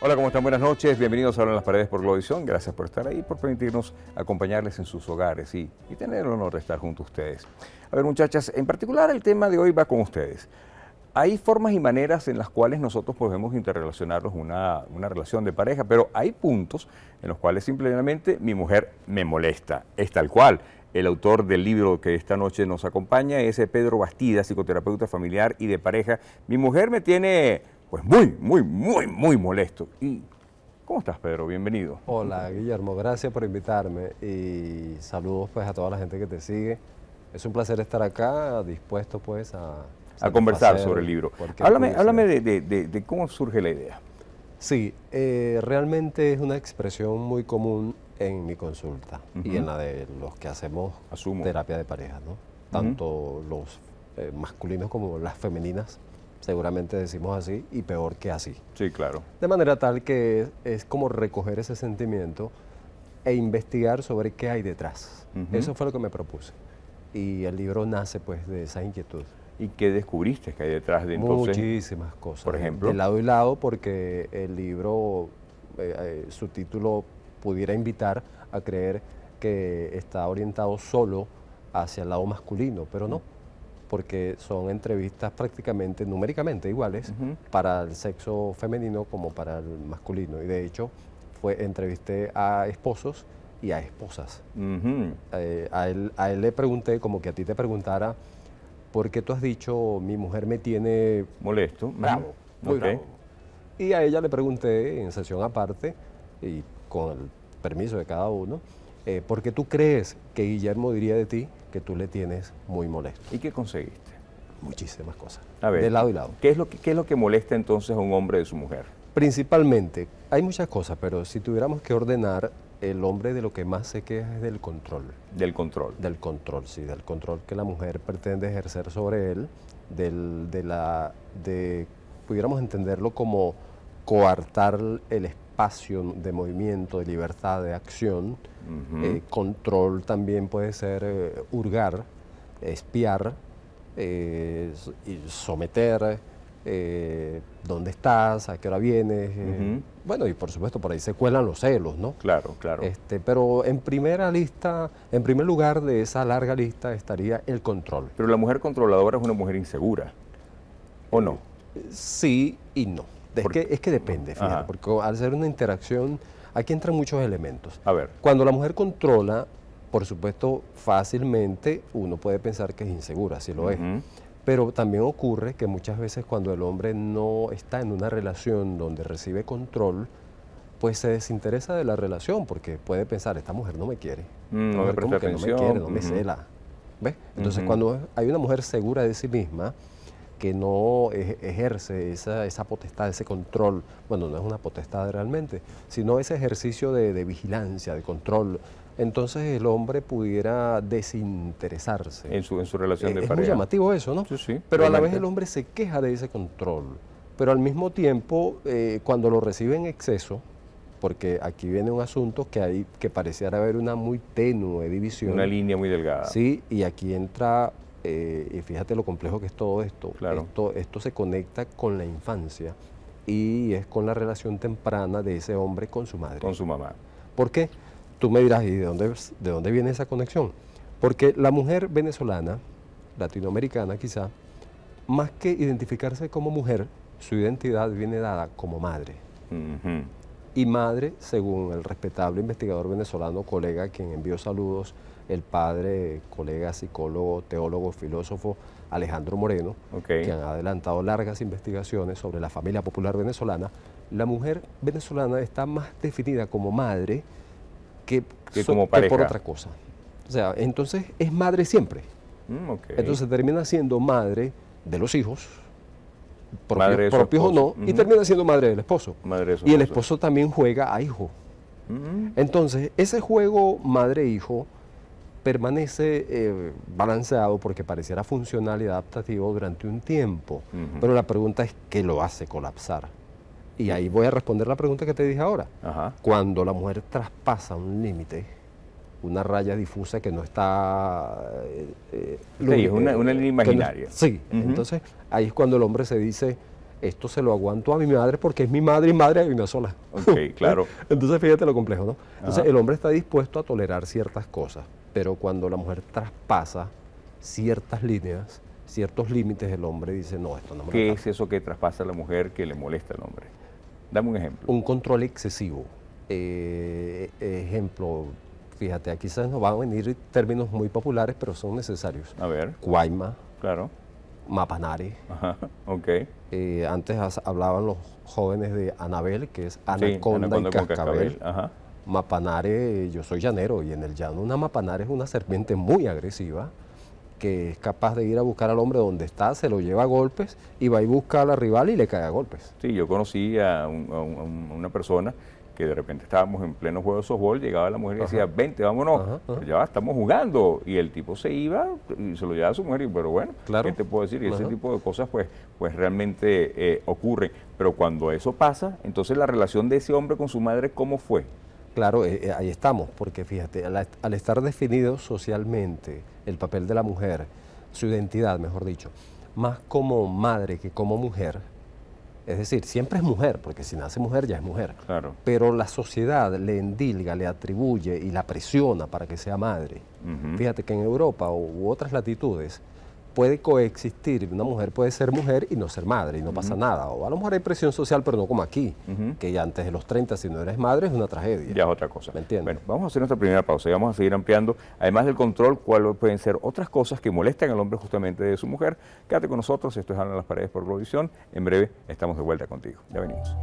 Hola, ¿cómo están? Buenas noches. Bienvenidos a en las Paredes por Globovisión. Gracias por estar ahí, por permitirnos acompañarles en sus hogares y, y tener el honor de estar junto a ustedes. A ver, muchachas, en particular el tema de hoy va con ustedes. Hay formas y maneras en las cuales nosotros podemos interrelacionarnos una, relación de pareja, pero hay puntos en los cuales simplemente mi mujer me molesta, es tal cual. El autor del libro que esta noche nos acompaña es Pedro Bastida, psicoterapeuta familiar y de pareja. Mi mujer me tiene pues muy, muy, muy, muy molesto. cómo estás, Pedro? Bienvenido. Hola, Guillermo. Gracias por invitarme y saludos pues a toda la gente que te sigue. Es un placer estar acá, dispuesto pues a a conversar sobre el libro. Háblame, háblame de, cómo surge la idea. Sí, eh, realmente es una expresión muy común en mi consulta y en la de los que hacemos terapia de pareja, Tanto los eh, masculinos como las femeninas, seguramente decimos así y peor que así. Sí, claro. De manera tal que es, como recoger ese sentimiento e investigar sobre qué hay detrás. Eso fue lo que me propuse. Y el libro nace pues de esa inquietud. ¿Y qué descubriste que hay detrás de entonces? Muchísimas cosas. Por ejemplo. De lado y lado, porque el libro, eh, eh, su título pudiera invitar a creer que está orientado solo hacia el lado masculino, pero no, porque son entrevistas prácticamente numéricamente iguales para el sexo femenino como para el masculino. Y de hecho, fue, entrevisté a esposos y a esposas. Eh, a él le pregunté, como que a ti te preguntara, porque tú has dicho, mi mujer me tiene... Molesto. Bravo, muy okay. Y a ella le pregunté en sesión aparte, y con el permiso de cada uno, eh, ¿por qué tú crees que Guillermo diría de ti que tú le tienes muy molesto? ¿Y qué conseguiste? Muchísimas cosas. A ver, de lado y lado. ¿Qué es, lo que, ¿Qué es lo que molesta entonces a un hombre de su mujer? Principalmente, hay muchas cosas, pero si tuviéramos que ordenar el hombre de lo que más se queja es del control. Del control. Del control, sí, del control que la mujer pretende ejercer sobre él, de la, de, pudiéramos entenderlo como coartar el espacio de movimiento, de libertad, de acción. Eh, control también puede ser eh, hurgar, espiar, eh, someter eh, dónde estás, a qué hora vienes. Eh, bueno, y por supuesto por ahí se cuelan los celos, ¿no? Claro, claro. Este, pero en primera lista, en primer lugar de esa larga lista estaría el control. Pero la mujer controladora es una mujer insegura, ¿o no? Sí y no. Es, que, es que depende, fíjate, porque al ser una interacción, aquí entran muchos elementos. A ver. Cuando la mujer controla, por supuesto, fácilmente uno puede pensar que es insegura, si lo es pero también ocurre que muchas veces cuando el hombre no está en una relación donde recibe control, pues se desinteresa de la relación porque puede pensar, esta mujer no me quiere, mm, no, me preocupa. que no me quiere, no me cela. Entonces cuando hay una mujer segura de sí misma, que no ejerce esa, potestad, ese control, bueno, no es una potestad realmente, sino ese ejercicio de vigilancia, de control, entonces el hombre pudiera desinteresarse. En su, en su relación de pareja. Eh, es muy llamativo eso, ¿no? Sí, sí. Pero a la vez el hombre se queja de ese control. Pero al mismo tiempo, eh, cuando lo recibe en exceso, porque aquí viene un asunto que hay que pareciera haber una muy tenue división. Una línea muy delgada. Sí, y aquí entra, eh, y fíjate lo complejo que es todo esto. Claro. Esto, esto se conecta con la infancia y es con la relación temprana de ese hombre con su madre. Con su mamá. ¿Por qué? Tú me dirás, ¿y de dónde, de dónde viene esa conexión? Porque la mujer venezolana, latinoamericana quizá, más que identificarse como mujer, su identidad viene dada como madre. Y madre, según el respetable investigador venezolano, colega, quien envió saludos, el padre, colega, psicólogo, teólogo, filósofo Alejandro Moreno, quien que han adelantado largas investigaciones sobre la familia popular venezolana, la mujer venezolana está más definida como madre que, por otra cosa. O sea, entonces es madre siempre. Mm, entonces termina siendo madre de los hijos, propios propio o no, y termina siendo madre del esposo. y el esposo también juega a hijo. Mm. Entonces, ese juego madre-hijo permanece eh, balanceado porque pareciera funcional y adaptativo durante un tiempo. Pero la pregunta es, ¿qué lo hace colapsar? Y ahí voy a responder la pregunta que te dije ahora. Cuando la mujer traspasa un límite, una raya difusa que no está... Eh, eh, sí, una, una, eh, línea imaginaria. sí, entonces ahí es cuando el hombre se dice, esto se lo aguanto a mi madre porque es mi madre y madre y una sola. Ok, claro. entonces fíjate lo complejo, ¿no? Entonces el hombre está dispuesto a tolerar ciertas cosas, pero cuando la mujer traspasa ciertas líneas, ciertos límites, el hombre dice, no, esto no me ¿Qué es eso que traspasa la mujer que le molesta al hombre? Dame un ejemplo. Un control excesivo. Eh, ejemplo, fíjate, quizás nos van a venir términos muy populares, pero son necesarios. A ver. Guayma. Claro. Mapanare. Ajá, ok. Eh, antes hablaban los jóvenes de Anabel, que es anaconda, anaconda y cascabel. Ajá. Mapanare, yo soy llanero y en el llano una mapanare es una serpiente muy agresiva que es capaz de ir a buscar al hombre donde está, se lo lleva a golpes y va y busca a la rival y le cae a golpes. Sí, yo conocí a, una persona que de repente estábamos en pleno juego de softball, llegaba la mujer y decía, vente, vámonos, ya estamos jugando. Y el tipo se iba y se lo llevaba a su mujer, y, pero bueno, claro. ¿qué te puedo decir? Y ese tipo de cosas pues, pues realmente eh, ocurren. Pero cuando eso pasa, entonces la relación de ese hombre con su madre, ¿cómo fue? Claro, eh, eh, ahí estamos, porque fíjate, al, estar definido socialmente el papel de la mujer, su identidad, mejor dicho, más como madre que como mujer, es decir, siempre es mujer, porque si nace mujer ya es mujer. Claro. Pero la sociedad le endilga, le atribuye y la presiona para que sea madre. Fíjate que en Europa u otras latitudes, puede coexistir. Una mujer puede ser mujer y no ser madre, y no pasa nada. O a lo mejor hay presión social, pero no como aquí, que ya antes de los 30, si no eres madre, es una tragedia. Ya es otra cosa. ¿Me entiendes? Bueno, vamos a hacer nuestra primera pausa y vamos a seguir ampliando, además del control, cuáles pueden ser otras cosas que molestan al hombre justamente de su mujer. Quédate con nosotros, esto es Ana Las Paredes por Globovisión. En breve estamos de vuelta contigo. Ya venimos.